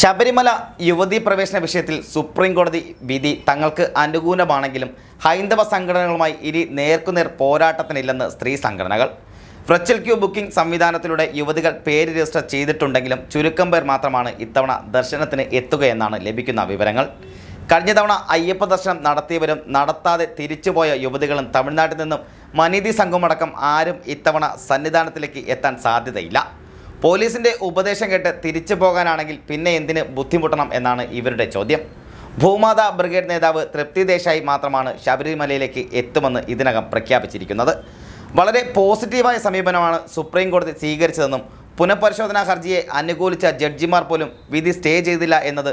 ശബരിമല യുവതി പ്രവേശന വിഷയത്തിൽ സുപ്രീം കോടതി വിധി തങ്ങൾക്ക് അനുകൂലമാണെങ്കിലും ഹൈന്ദവ സംഘടനകളുമായി ഇനി നേർക്കുനേർ പോരാട്ടത്തിനില്ലെന്ന് സ്ത്രീ സംഘടനകൾ ഫ്രച്ചൽ ക്യൂ ബുക്കിംഗ് സംവിധാനത്തിലൂടെ യുവതികൾ പേര് രജിസ്റ്റർ ചെയ്തിട്ടുണ്ടെങ്കിലും ചുരുക്കം പേർ മാത്രമാണ് ഇത്തവണ ദർശനത്തിന് എത്തുകയെന്നാണ് ലഭിക്കുന്ന വിവരങ്ങൾ കഴിഞ്ഞ തവണ അയ്യപ്പ ദർശനം നടത്തിയവരും നടത്താതെ തിരിച്ചുപോയ യുവതികളും തമിഴ്നാട്ടിൽ നിന്നും മനീതി സംഘമടക്കം ആരും ഇത്തവണ സന്നിധാനത്തിലേക്ക് എത്താൻ സാധ്യതയില്ല പോലീസിൻ്റെ ഉപദേശം കേട്ട് തിരിച്ചു പോകാനാണെങ്കിൽ പിന്നെ എന്തിന് ബുദ്ധിമുട്ടണം എന്നാണ് ഇവരുടെ ചോദ്യം ഭൂമാത ബ്രിഗേഡ് നേതാവ് തൃപ്തി ദേശായി മാത്രമാണ് ശബരിമലയിലേക്ക് എത്തുമെന്ന് ഇതിനകം പ്രഖ്യാപിച്ചിരിക്കുന്നത് വളരെ പോസിറ്റീവായ സമീപനമാണ് സുപ്രീം കോടതി സ്വീകരിച്ചതെന്നും പുനഃപരിശോധനാ ഹർജിയെ അനുകൂലിച്ച ജഡ്ജിമാർ പോലും വിധി സ്റ്റേ ചെയ്തില്ല എന്നത്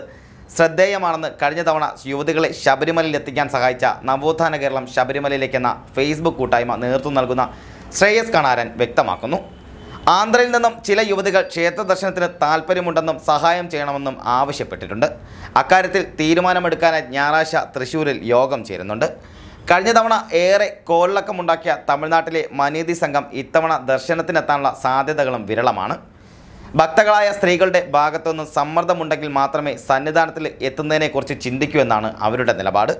ശ്രദ്ധേയമാണെന്ന് കഴിഞ്ഞ തവണ യുവതികളെ ശബരിമലയിൽ എത്തിക്കാൻ സഹായിച്ച നവോത്ഥാന കേരളം ശബരിമലയിലേക്കെന്ന ഫേസ്ബുക്ക് കൂട്ടായ്മ നേതൃത്വം നൽകുന്ന ശ്രേയസ് കണാരൻ വ്യക്തമാക്കുന്നു ആന്ധ്രയിൽ നിന്നും ചില യുവതികൾ ക്ഷേത്ര ദർശനത്തിന് താല്പര്യമുണ്ടെന്നും സഹായം ചെയ്യണമെന്നും ആവശ്യപ്പെട്ടിട്ടുണ്ട് അക്കാര്യത്തിൽ തീരുമാനമെടുക്കാനായി ഞായറാഴ്ച തൃശൂരിൽ യോഗം ചേരുന്നുണ്ട് കഴിഞ്ഞ തവണ ഏറെ കോളിളക്കമുണ്ടാക്കിയ തമിഴ്നാട്ടിലെ മനീതി സംഘം ഇത്തവണ ദർശനത്തിനെത്താനുള്ള സാധ്യതകളും വിരളമാണ് ഭക്തകളായ സ്ത്രീകളുടെ ഭാഗത്തുനിന്ന് സമ്മർദ്ദമുണ്ടെങ്കിൽ മാത്രമേ സന്നിധാനത്തിൽ എത്തുന്നതിനെക്കുറിച്ച് ചിന്തിക്കൂ എന്നാണ് അവരുടെ നിലപാട്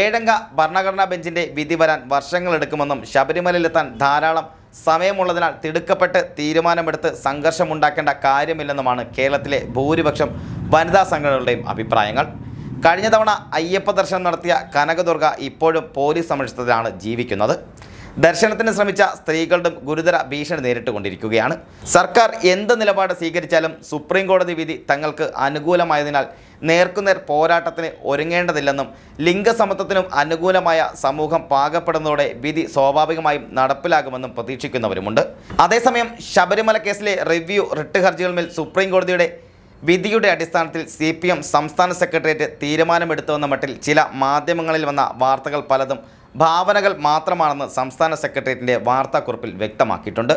ഏഴംഗ ഭരണഘടനാ ബെഞ്ചിൻ്റെ വിധി വരാൻ വർഷങ്ങളെടുക്കുമെന്നും ശബരിമലയിലെത്താൻ ധാരാളം സമയമുള്ളതിനാൽ തിടുക്കപ്പെട്ട് തീരുമാനമെടുത്ത് സംഘർഷമുണ്ടാക്കേണ്ട കാര്യമില്ലെന്നുമാണ് കേരളത്തിലെ ഭൂരിപക്ഷം വനിതാ സംഘടനകളുടെയും അഭിപ്രായങ്ങൾ കഴിഞ്ഞ തവണ അയ്യപ്പ ദർശനം നടത്തിയ കനകദുർഗ ഇപ്പോഴും പോലീസ് സംരക്ഷണത്തിലാണ് ജീവിക്കുന്നത് ദർശനത്തിന് ശ്രമിച്ച സ്ത്രീകളുടെ ഗുരുതര ഭീഷണി നേരിട്ടുകൊണ്ടിരിക്കുകയാണ് സർക്കാർ എന്ത് നിലപാട് സ്വീകരിച്ചാലും സുപ്രീം കോടതി വിധി തങ്ങൾക്ക് അനുകൂലമായതിനാൽ നേർക്കുനേർ പോരാട്ടത്തിന് ഒരുങ്ങേണ്ടതില്ലെന്നും ലിംഗസമത്വത്തിനും അനുകൂലമായ സമൂഹം പാകപ്പെടുന്നതോടെ വിധി സ്വാഭാവികമായും നടപ്പിലാകുമെന്നും പ്രതീക്ഷിക്കുന്നവരുമുണ്ട് അതേസമയം ശബരിമല കേസിലെ റിവ്യൂ റിട്ട് ഹർജികളിൽ സുപ്രീം കോടതിയുടെ വിധിയുടെ അടിസ്ഥാനത്തിൽ സി പി എം സംസ്ഥാന സെക്രട്ടേറിയറ്റ് തീരുമാനമെടുത്തുവെന്ന മട്ടിൽ ചില മാധ്യമങ്ങളിൽ വന്ന വാർത്തകൾ പലതും ഭാവനകൾ മാത്രമാണെന്ന് സംസ്ഥാന സെക്രട്ടേറിയറ്റിൻ്റെ വാർത്താക്കുറിപ്പിൽ വ്യക്തമാക്കിയിട്ടുണ്ട്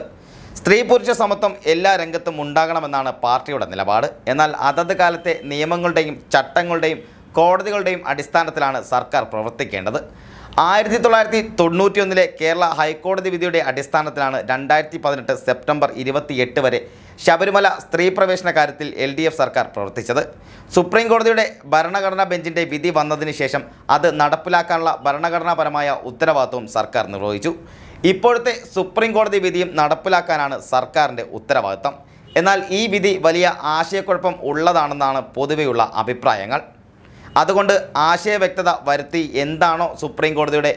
സ്ത്രീ പുരുഷ സമത്വം എല്ലാ രംഗത്തും ഉണ്ടാകണമെന്നാണ് പാർട്ടിയുടെ നിലപാട് എന്നാൽ അതത് കാലത്തെ നിയമങ്ങളുടെയും ചട്ടങ്ങളുടെയും കോടതികളുടെയും അടിസ്ഥാനത്തിലാണ് സർക്കാർ പ്രവർത്തിക്കേണ്ടത് ആയിരത്തി തൊള്ളായിരത്തി തൊണ്ണൂറ്റി ഒന്നിലെ കേരള ഹൈക്കോടതി വിധിയുടെ അടിസ്ഥാനത്തിലാണ് രണ്ടായിരത്തി പതിനെട്ട് സെപ്റ്റംബർ ഇരുപത്തിയെട്ട് വരെ ശബരിമല സ്ത്രീ പ്രവേശന കാര്യത്തിൽ എൽ ഡി എഫ് സർക്കാർ പ്രവർത്തിച്ചത് സുപ്രീം കോടതിയുടെ ഭരണഘടനാ ബെഞ്ചിൻ്റെ വിധി വന്നതിന് ശേഷം അത് നടപ്പിലാക്കാനുള്ള ഭരണഘടനാപരമായ ഉത്തരവാദിത്വം സർക്കാർ നിർവഹിച്ചു ഇപ്പോഴത്തെ സുപ്രീം കോടതി വിധിയും നടപ്പിലാക്കാനാണ് സർക്കാരിൻ്റെ ഉത്തരവാദിത്തം എന്നാൽ ഈ വിധി വലിയ ആശയക്കുഴപ്പം ഉള്ളതാണെന്നാണ് പൊതുവെയുള്ള അഭിപ്രായങ്ങൾ അതുകൊണ്ട് ആശയവ്യക്തത വരുത്തി എന്താണോ സുപ്രീം കോടതിയുടെ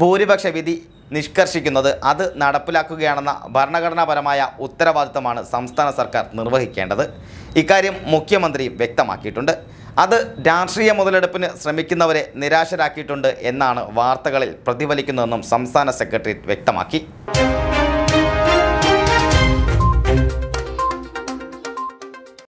ഭൂരിപക്ഷ വിധി നിഷ്കർഷിക്കുന്നത് അത് നടപ്പിലാക്കുകയാണെന്ന ഭരണഘടനാപരമായ ഉത്തരവാദിത്തമാണ് സംസ്ഥാന സർക്കാർ നിർവഹിക്കേണ്ടത് ഇക്കാര്യം മുഖ്യമന്ത്രിയും വ്യക്തമാക്കിയിട്ടുണ്ട് അത് രാഷ്ട്രീയ മുതലെടുപ്പിന് ശ്രമിക്കുന്നവരെ നിരാശരാക്കിയിട്ടുണ്ട് എന്നാണ് വാർത്തകളിൽ പ്രതിഫലിക്കുന്നതെന്നും സംസ്ഥാന സെക്രട്ടറി വ്യക്തമാക്കി